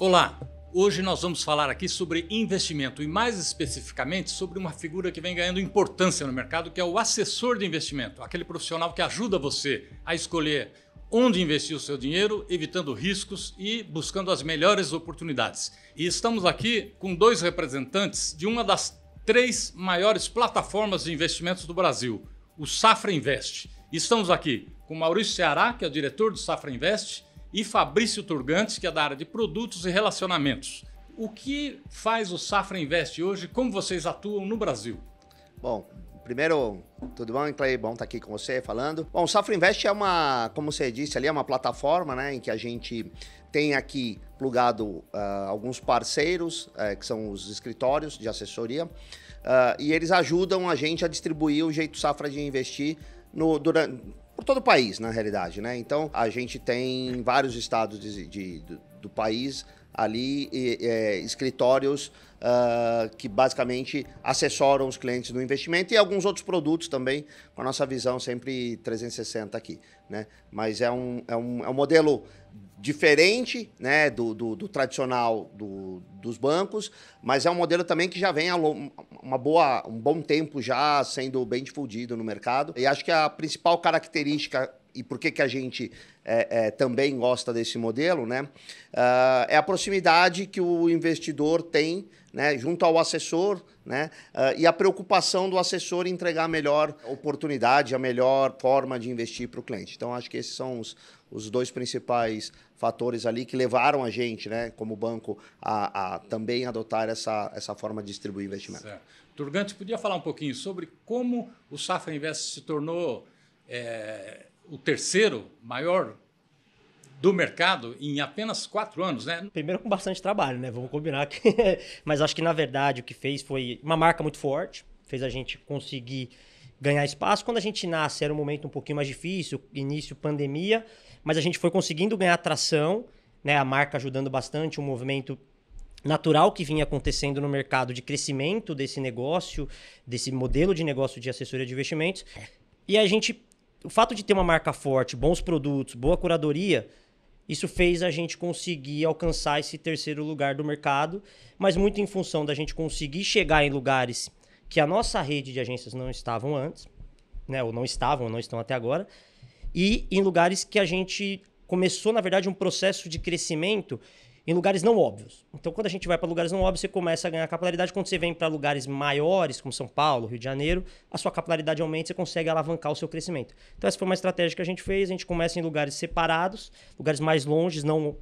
Olá, hoje nós vamos falar aqui sobre investimento e mais especificamente sobre uma figura que vem ganhando importância no mercado, que é o assessor de investimento, aquele profissional que ajuda você a escolher onde investir o seu dinheiro, evitando riscos e buscando as melhores oportunidades. E estamos aqui com dois representantes de uma das três maiores plataformas de investimentos do Brasil, o Safra Invest. E estamos aqui com Maurício Ceará, que é o diretor do Safra Invest, e Fabrício Turgantes, que é da área de produtos e relacionamentos. O que faz o Safra Invest hoje? Como vocês atuam no Brasil? Bom, primeiro, tudo bom, Clay? Bom estar aqui com você falando. Bom, o Safra Invest é uma, como você disse ali, é uma plataforma né, em que a gente tem aqui plugado uh, alguns parceiros, uh, que são os escritórios de assessoria, uh, e eles ajudam a gente a distribuir o jeito Safra de investir no, durante por todo o país, na realidade, né? Então, a gente tem vários estados de, de, do, do país ali e é, escritórios uh, que basicamente assessoram os clientes no investimento e alguns outros produtos também, com a nossa visão sempre 360 aqui. Né? Mas é um, é, um, é um modelo diferente né, do, do, do tradicional do, dos bancos, mas é um modelo também que já vem uma boa, um bom tempo já sendo bem difundido no mercado. E acho que a principal característica e por que, que a gente é, é, também gosta desse modelo, né? Uh, é a proximidade que o investidor tem né, junto ao assessor né, uh, e a preocupação do assessor em entregar a melhor oportunidade, a melhor forma de investir para o cliente. Então, acho que esses são os, os dois principais fatores ali que levaram a gente, né, como banco, a, a também adotar essa, essa forma de distribuir investimento. Turgante, podia falar um pouquinho sobre como o Safra Invest se tornou... É o terceiro maior do mercado em apenas quatro anos, né? Primeiro com bastante trabalho, né? Vamos combinar que, mas acho que na verdade o que fez foi uma marca muito forte, fez a gente conseguir ganhar espaço. Quando a gente nasce era um momento um pouquinho mais difícil, início pandemia, mas a gente foi conseguindo ganhar atração, né? A marca ajudando bastante, um movimento natural que vinha acontecendo no mercado de crescimento desse negócio, desse modelo de negócio de assessoria de investimentos. E a gente o fato de ter uma marca forte, bons produtos, boa curadoria, isso fez a gente conseguir alcançar esse terceiro lugar do mercado, mas muito em função da gente conseguir chegar em lugares que a nossa rede de agências não estavam antes, né, ou não estavam, ou não estão até agora, e em lugares que a gente começou, na verdade, um processo de crescimento em lugares não óbvios. Então, quando a gente vai para lugares não óbvios, você começa a ganhar capilaridade. Quando você vem para lugares maiores, como São Paulo, Rio de Janeiro, a sua capilaridade aumenta, você consegue alavancar o seu crescimento. Então, essa foi uma estratégia que a gente fez. A gente começa em lugares separados, lugares mais longes, não,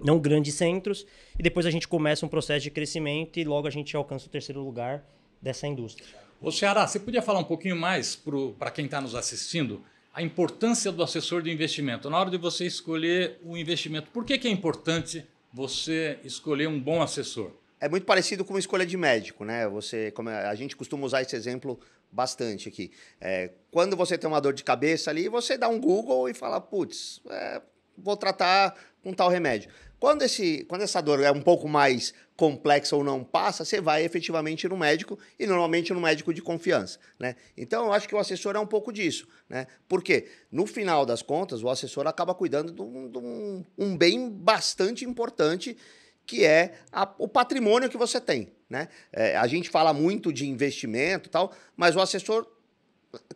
não grandes centros, e depois a gente começa um processo de crescimento e logo a gente alcança o terceiro lugar dessa indústria. Ô Ceará, você podia falar um pouquinho mais para quem está nos assistindo? A importância do assessor de investimento na hora de você escolher o investimento. Por que, que é importante você escolher um bom assessor? É muito parecido com uma escolha de médico, né? Você, como a gente costuma usar esse exemplo bastante aqui. É, quando você tem uma dor de cabeça ali, você dá um Google e fala, putz, é, vou tratar com tal remédio. Quando, esse, quando essa dor é um pouco mais complexa ou não passa, você vai efetivamente no médico e normalmente no médico de confiança. Né? Então, eu acho que o assessor é um pouco disso. Né? Porque, no final das contas, o assessor acaba cuidando de um, de um, um bem bastante importante que é a, o patrimônio que você tem. Né? É, a gente fala muito de investimento e tal, mas o assessor,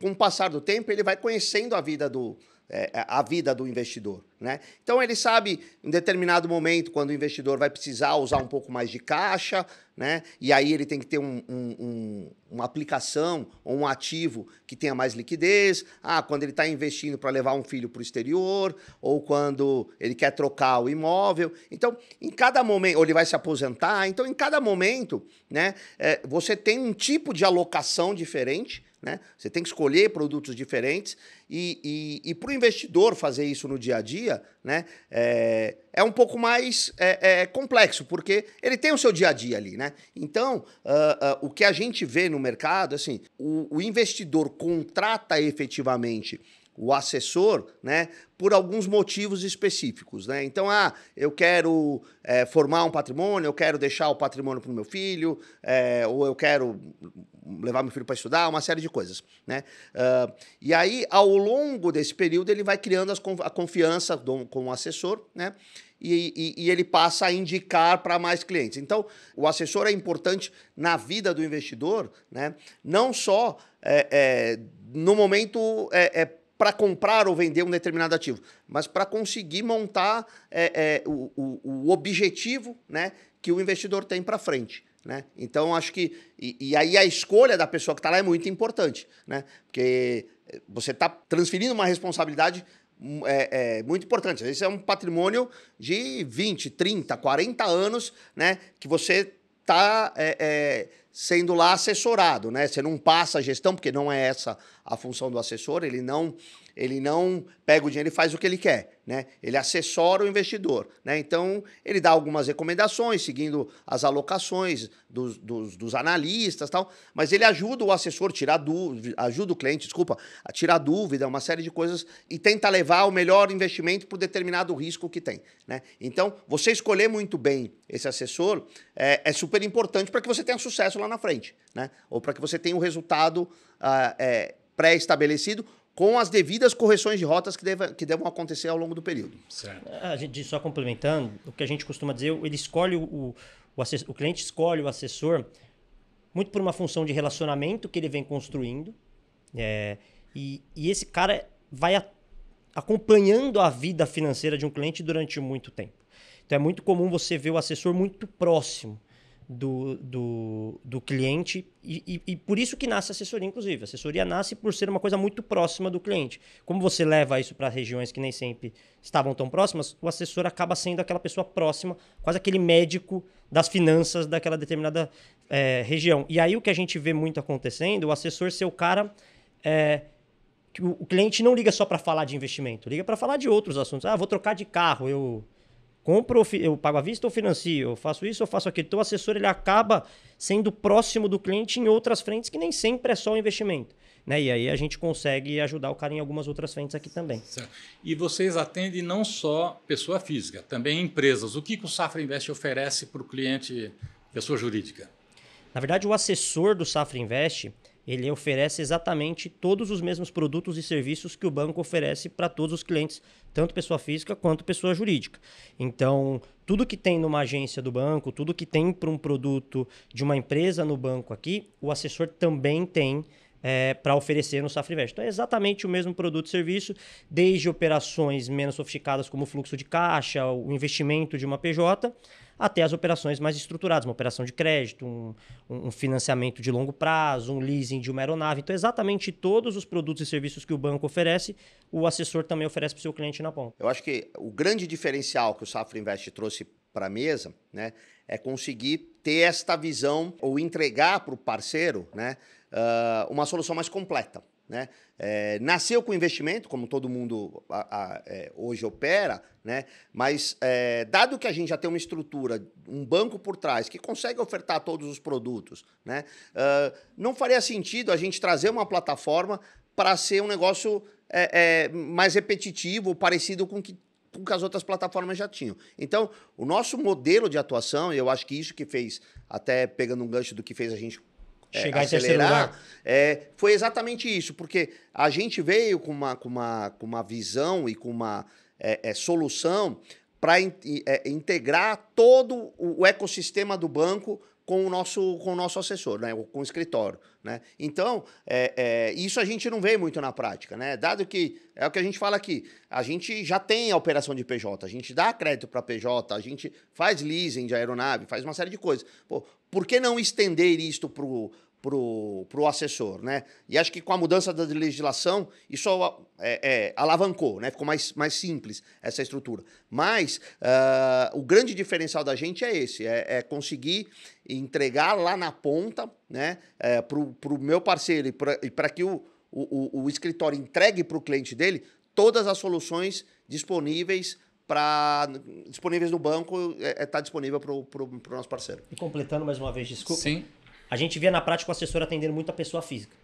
com o passar do tempo, ele vai conhecendo a vida do, é, é, a vida do investidor. Né? Então ele sabe em determinado momento quando o investidor vai precisar usar um pouco mais de caixa, né? e aí ele tem que ter um, um, um, uma aplicação ou um ativo que tenha mais liquidez. Ah, quando ele está investindo para levar um filho para o exterior, ou quando ele quer trocar o imóvel. Então, em cada momento, ou ele vai se aposentar, então em cada momento né, é, você tem um tipo de alocação diferente né? Você tem que escolher produtos diferentes e, e, e para o investidor fazer isso no dia a dia né? é, é um pouco mais é, é complexo, porque ele tem o seu dia a dia ali. Né? Então, uh, uh, o que a gente vê no mercado, assim, o, o investidor contrata efetivamente o assessor, né, por alguns motivos específicos, né? Então, ah, eu quero é, formar um patrimônio, eu quero deixar o patrimônio para o meu filho, é, ou eu quero levar meu filho para estudar, uma série de coisas, né? Uh, e aí, ao longo desse período, ele vai criando as, a confiança do, com o assessor, né? E, e, e ele passa a indicar para mais clientes. Então, o assessor é importante na vida do investidor, né? Não só é, é, no momento é, é para comprar ou vender um determinado ativo, mas para conseguir montar é, é, o, o, o objetivo, né? Que o investidor tem para frente. Né? Então, acho que. E, e, aí a escolha da pessoa que está lá é muito importante, né? Porque eh, você está transferindo uma responsabilidade hum, é, é, muito importante. Às vezes é um patrimônio de 20, 30, 40 anos, né? Que você está é, é, sendo lá assessorado, né? Você não passa a gestão, porque não é essa a função do assessor, ele não ele não pega o dinheiro e faz o que ele quer, né? Ele assessora o investidor, né? Então, ele dá algumas recomendações, seguindo as alocações dos, dos, dos analistas tal, mas ele ajuda o assessor a tirar dúvida, ajuda o cliente, desculpa, a tirar dúvida, uma série de coisas, e tenta levar o melhor investimento para o determinado risco que tem, né? Então, você escolher muito bem esse assessor é, é super importante para que você tenha sucesso lá na frente, né? Ou para que você tenha um resultado uh, é, pré-estabelecido com as devidas correções de rotas que, devem que devam acontecer ao longo do período. Certo. É, a gente, só complementando, o que a gente costuma dizer, ele escolhe o, o, assessor, o cliente escolhe o assessor muito por uma função de relacionamento que ele vem construindo. É, e, e, esse cara vai a, acompanhando a vida financeira de um cliente durante muito tempo. Então é muito comum você ver o assessor muito próximo do, do, do cliente e, e, e, por isso que nasce a assessoria, inclusive. A assessoria nasce por ser uma coisa muito próxima do cliente. Como você leva isso para regiões que nem sempre estavam tão próximas, o assessor acaba sendo aquela pessoa próxima, quase aquele médico das finanças daquela determinada é, região. E aí o que a gente vê muito acontecendo, o assessor ser o cara... É, o cliente não liga só para falar de investimento, liga para falar de outros assuntos. Ah, vou trocar de carro, eu compro, eu pago à vista ou financio, eu faço isso ou faço aquilo. Então, o assessor ele acaba sendo próximo do cliente em outras frentes que nem sempre é só o investimento. Né? E aí a gente consegue ajudar o cara em algumas outras frentes aqui também. Certo. E vocês atendem não só pessoa física, também empresas. O que, que o Safra Invest oferece para o cliente, pessoa jurídica? Na verdade, o assessor do Safra Invest ele oferece exatamente todos os mesmos produtos e serviços que o banco oferece para todos os clientes, tanto pessoa física quanto pessoa jurídica. Então, tudo que tem numa agência do banco, tudo que tem para um produto de uma empresa no banco aqui, o assessor também tem é, para oferecer no Safra Invest. Então é exatamente o mesmo produto e serviço, desde operações menos sofisticadas como o fluxo de caixa, o investimento de uma PJ, até as operações mais estruturadas, uma operação de crédito, um, um, financiamento de longo prazo, um leasing de uma aeronave. Então, exatamente todos os produtos e serviços que o banco oferece, o assessor também oferece para o seu cliente na ponta. Eu acho que o grande diferencial que o Safra Invest trouxe para a mesa né, é conseguir ter esta visão ou entregar para o parceiro né, uh, uma solução mais completa. Né? É, nasceu com investimento, como todo mundo a, a, é, hoje opera, né? mas é, dado que a gente já tem uma estrutura, um banco por trás que consegue ofertar todos os produtos, né? Uh, não faria sentido a gente trazer uma plataforma para ser um negócio é, é, mais repetitivo, parecido com que com que as outras plataformas já tinham. Então, o nosso modelo de atuação, e eu acho que isso que fez, até pegando um gancho do que fez a gente é, chegar é, em terceiro lugar. É, foi exatamente isso, porque a gente veio com uma, com uma, com uma visão e com uma é, é solução para in, é, integrar todo o ecossistema do banco com o nosso, com o nosso assessor, né? com o escritório. Né? Então, é, é, isso a gente não vê muito na prática, né? dado que é o que a gente fala aqui, a gente já tem a operação de PJ, a gente dá crédito para PJ, a gente faz leasing de aeronave, faz uma série de coisas. Pô, por que não estender isto para o assessor, né? E acho que com a mudança da legislação, isso é, é, alavancou, né? Ficou mais, mais simples essa estrutura. Mas uh, o grande diferencial da gente é esse, é, é conseguir entregar lá na ponta, né? É, para o meu parceiro e para que o, o, o escritório entregue para o cliente dele todas as soluções disponíveis para disponíveis no banco está é, é, tá disponível para o nosso parceiro. E completando mais uma vez, desculpa. Sim. A gente via na prática o assessor atendendo muito a pessoa física.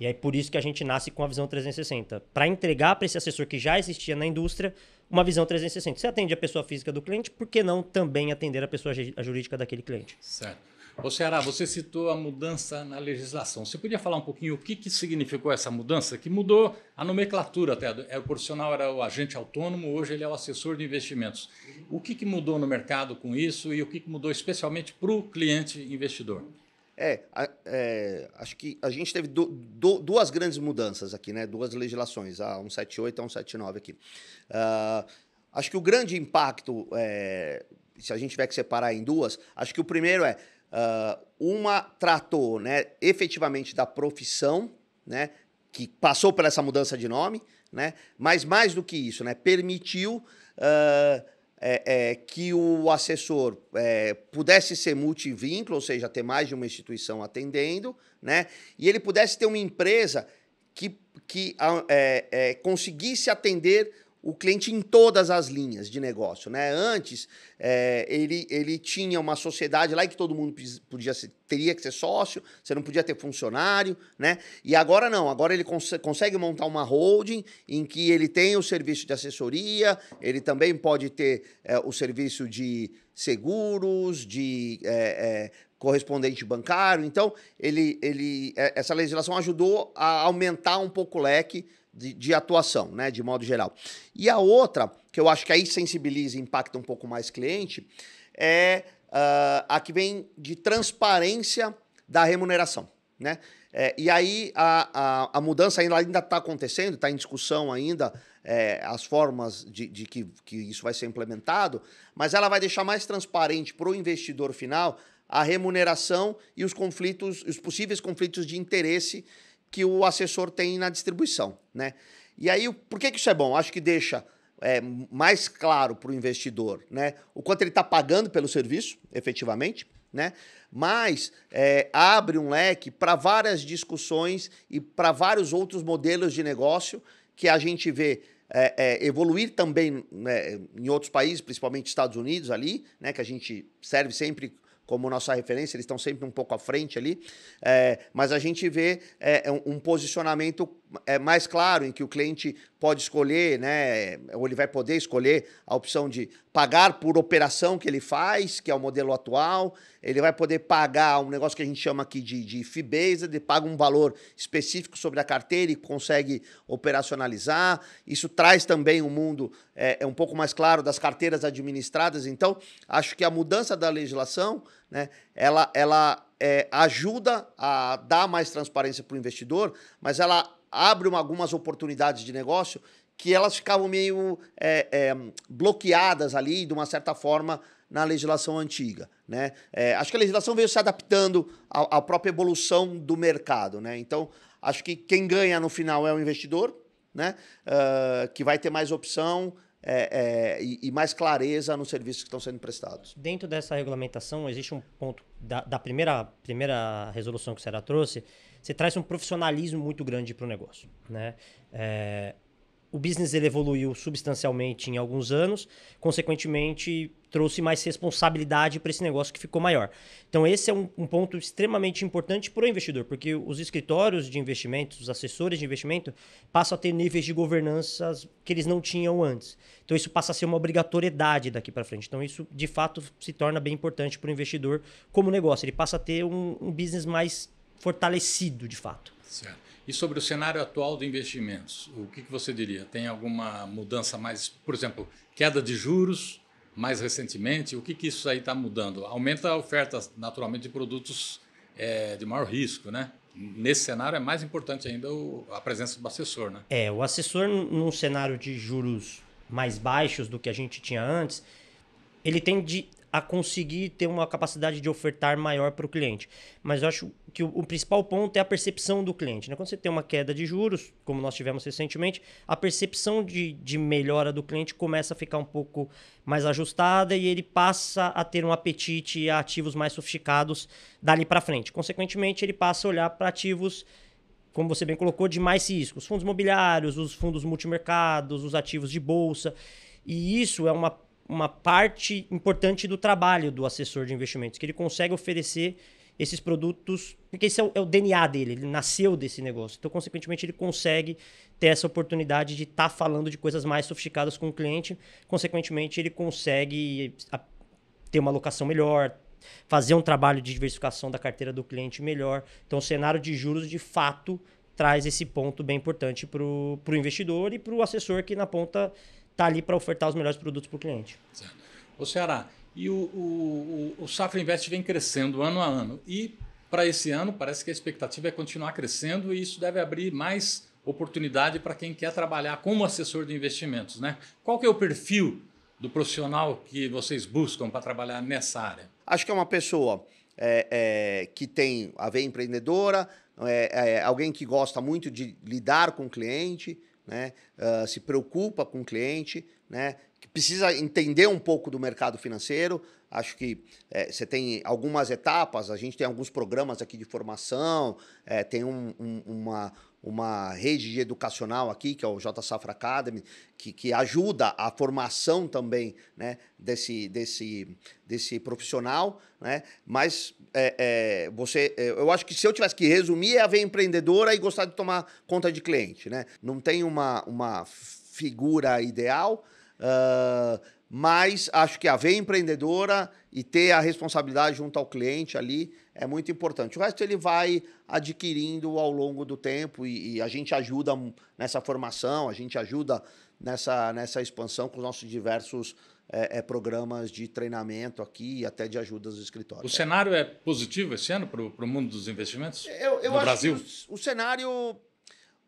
E é por isso que a gente nasce com a visão 360, para entregar para esse assessor que já existia na indústria uma visão 360. Você atende a pessoa física do cliente, por que não também atender a pessoa a jurídica daquele cliente? Certo. Ô Ceará, você citou a mudança na legislação. Você podia falar um pouquinho o que, que significou essa mudança? Que mudou a nomenclatura até. É, o profissional era o agente autônomo, hoje ele é o assessor de investimentos. O que, que mudou no mercado com isso e o que, que mudou especialmente para o cliente investidor? É, é, acho que a gente teve do, do, duas grandes mudanças aqui, né? Duas legislações, a 178 e a 179 aqui. Uh, acho que o grande impacto, é, se a gente tiver que separar em duas, acho que o primeiro é uh, uma tratou, né, efetivamente da profissão, né, que passou por essa mudança de nome, né? Mas mais do que isso, né, permitiu uh, é, é, que o assessor é, pudesse ser multivínculo, ou seja, ter mais de uma instituição atendendo, né? E ele pudesse ter uma empresa que, que é, é, conseguisse atender o cliente em todas as linhas de negócio. Né? Antes, é, ele, ele tinha uma sociedade lá que todo mundo podia ser, teria que ser sócio, você não podia ter funcionário, né? E agora não, agora ele cons consegue montar uma holding em que ele tem o serviço de assessoria, ele também pode ter é, o serviço de seguros, de é, é correspondente bancário. Então, ele, ele, é, essa legislação ajudou a aumentar um pouco o leque de, de, atuação, né, de modo geral. E a outra, que eu acho que aí sensibiliza e impacta um pouco mais cliente, é uh, a que vem de transparência da remuneração. Né? É, e aí a, a, a mudança ainda está acontecendo, está em discussão ainda é, as formas de, de que, que isso vai ser implementado, mas ela vai deixar mais transparente para o investidor final a remuneração e os conflitos, os possíveis conflitos de interesse que o assessor tem na distribuição, né? E aí, por que, que isso é bom? Acho que deixa é, mais claro para o investidor, né? O quanto ele está pagando pelo serviço, efetivamente, né? Mas é, abre um leque para várias discussões e para vários outros modelos de negócio que a gente vê é, é, evoluir também né, em outros países, principalmente Estados Unidos ali, né, que a gente serve sempre como nossa referência, eles estão sempre um pouco à frente ali, é, mas a gente vê é, é um, um, posicionamento é, mais claro, em que o cliente pode escolher, né, ou ele vai poder escolher a opção de pagar por operação que ele faz, que é o modelo atual, ele vai poder pagar um negócio que a gente chama aqui de, de based, ele paga um valor específico sobre a carteira e consegue operacionalizar. Isso traz também um mundo é, é um pouco mais claro das carteiras administradas. Então, acho que a mudança da legislação, né, ela, ela é, ajuda a dar mais transparência para o investidor, mas ela abre algumas oportunidades de negócio que elas ficavam meio é, é, bloqueadas ali, de uma certa forma, na legislação antiga. Né? É, acho que a legislação veio se adaptando à, própria evolução do mercado. Né? Então, acho que quem ganha no final é o investidor, né? Uh, que vai ter mais opção. É, é, e, e, mais clareza nos serviços que estão sendo prestados. Dentro dessa regulamentação, existe um ponto da, da primeira, primeira resolução que o Será trouxe, você traz um profissionalismo muito grande para o negócio. Né? É, o business ele evoluiu substancialmente em alguns anos, consequentemente trouxe mais responsabilidade para esse negócio que ficou maior. Então esse é um, um ponto extremamente importante para o investidor, porque os escritórios de investimentos, os assessores de investimento passam a ter níveis de governança que eles não tinham antes. Então isso passa a ser uma obrigatoriedade daqui para frente. Então isso de fato se torna bem importante para o investidor como negócio. Ele passa a ter um, um business mais fortalecido de fato. Certo. E sobre o cenário atual de investimentos, o que, que você diria? Tem alguma mudança mais, por exemplo, queda de juros mais recentemente? O que, que isso aí está mudando? Aumenta a oferta naturalmente de produtos é, de maior risco, né? Nesse cenário é mais importante ainda o, a presença do assessor, né? É, o assessor num cenário de juros mais baixos do que a gente tinha antes, ele tem de a conseguir ter uma capacidade de ofertar maior para o cliente. Mas eu acho que o, o, principal ponto é a percepção do cliente. Né? Quando você tem uma queda de juros, como nós tivemos recentemente, a percepção de, de melhora do cliente começa a ficar um pouco mais ajustada e ele passa a ter um apetite a ativos mais sofisticados dali para frente. Consequentemente, ele passa a olhar para ativos como você bem colocou, de mais risco. Os fundos imobiliários, os fundos multimercados, os ativos de bolsa. E isso é uma uma parte importante do trabalho do assessor de investimentos, que ele consegue oferecer esses produtos, porque esse é o, é o, DNA dele, ele nasceu desse negócio. Então, consequentemente, ele consegue ter essa oportunidade de estar tá falando de coisas mais sofisticadas com o cliente. Consequentemente, ele consegue ter uma alocação melhor, fazer um trabalho de diversificação da carteira do cliente melhor. Então, o cenário de juros, de fato, traz esse ponto bem importante para o investidor e para o assessor que, na ponta, está ali para ofertar os melhores produtos para o cliente. Certo. Ô Ceará, e o, o, o, o Safra Invest vem crescendo ano a ano. E para esse ano, parece que a expectativa é continuar crescendo e isso deve abrir mais oportunidade para quem quer trabalhar como assessor de investimentos. Né? Qual que é o perfil do profissional que vocês buscam para trabalhar nessa área? Acho que é uma pessoa é, é, que tem a ver empreendedora, é, é, alguém que gosta muito de lidar com o cliente, né? Uh, se preocupa com o cliente, né? que precisa entender um pouco do mercado financeiro. Acho que é, você tem algumas etapas, a gente tem alguns programas aqui de formação, é, tem um, um, uma, uma rede educacional aqui, que é o J Safra Academy, que, que ajuda a formação também né, desse, desse, desse profissional. Né? Mas é, é, você, é, eu acho que se eu tivesse que resumir, é ver empreendedora e gostar de tomar conta de cliente. Né? Não tem uma, uma figura ideal. Uh, mas acho que haver empreendedora e ter a responsabilidade junto ao cliente ali é muito importante. O resto ele vai adquirindo ao longo do tempo e, e a gente ajuda nessa formação, a gente ajuda nessa, nessa expansão com os nossos diversos é, é, programas de treinamento aqui e até de ajudas aos escritórios. O cenário é positivo esse ano para o mundo dos investimentos eu, eu no Brasil? O, o, cenário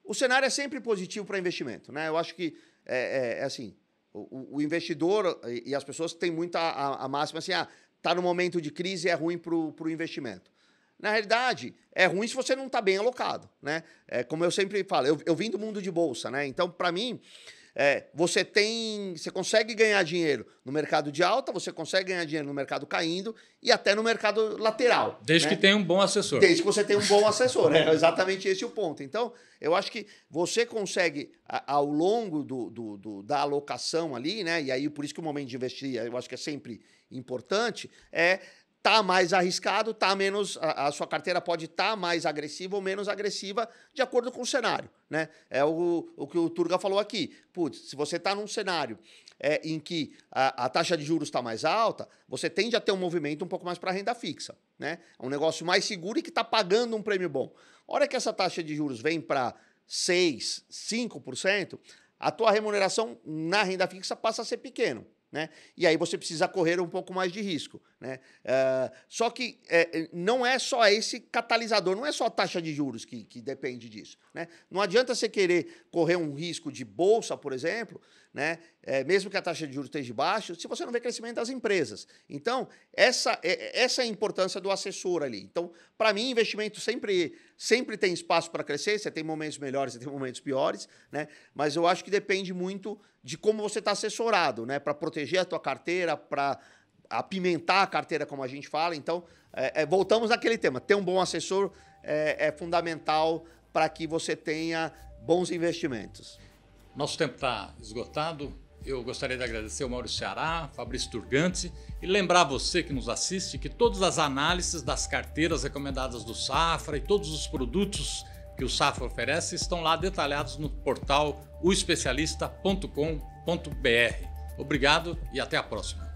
o cenário é sempre positivo para investimento, né? Eu acho que é, é, é assim o, o investidor eh, e as pessoas têm muita a, a máxima assim, ah, tá no momento de crise é ruim para o investimento. Na realidade, é ruim se você não está bem alocado, né? É, como eu sempre falo, eu, eu vim do mundo de bolsa, né? Então, para mim, é, você tem. Você consegue ganhar dinheiro no mercado de alta, você consegue ganhar dinheiro no mercado caindo e até no mercado lateral. Desde né? que tenha um bom assessor. Desde que você tenha um bom assessor. Né? é exatamente esse o ponto. Então, eu acho que você consegue, ao longo do, do, do, da alocação ali, né? E aí, por isso que o momento de investir, eu acho que é sempre importante, é tá mais arriscado, tá menos a, a sua carteira pode estar tá mais agressiva ou menos agressiva de acordo com o cenário, né? É o, o que o Turga falou aqui. Putz, se você está num cenário é, em que a, a, taxa de juros está mais alta, você tende a ter um movimento um pouco mais para renda fixa, né? É um negócio mais seguro e que está pagando um prêmio bom. A hora que essa taxa de juros vem para 6, 5%, a tua remuneração na renda fixa passa a ser pequeno. Né? E aí você precisa correr um pouco mais de risco. Né? Uh, só que é, é, não é só esse catalisador, não é só a taxa de juros que, que depende disso. Né? Não adianta você querer correr um risco de bolsa, por exemplo, né? É, mesmo que a taxa de juros esteja baixa, se você não vê crescimento das empresas. Então, essa é, essa é a importância do assessor ali. Então, para mim, investimento sempre, sempre tem espaço para crescer, você tem momentos melhores, você tem momentos piores, né? mas eu acho que depende muito de como você está assessorado, né? Para proteger a tua carteira, para apimentar a carteira, como a gente fala. Então, é, é, voltamos àquele tema. Ter um bom assessor é, é fundamental para que você tenha bons investimentos. Nosso tempo está esgotado. Eu gostaria de agradecer ao Mauro Ceará, Fabrício Turgante e lembrar você que nos assiste que todas as análises das carteiras recomendadas do Safra e todos os produtos que o Safra oferece estão lá detalhados no portal oespecialista.com.br. Obrigado e até a próxima.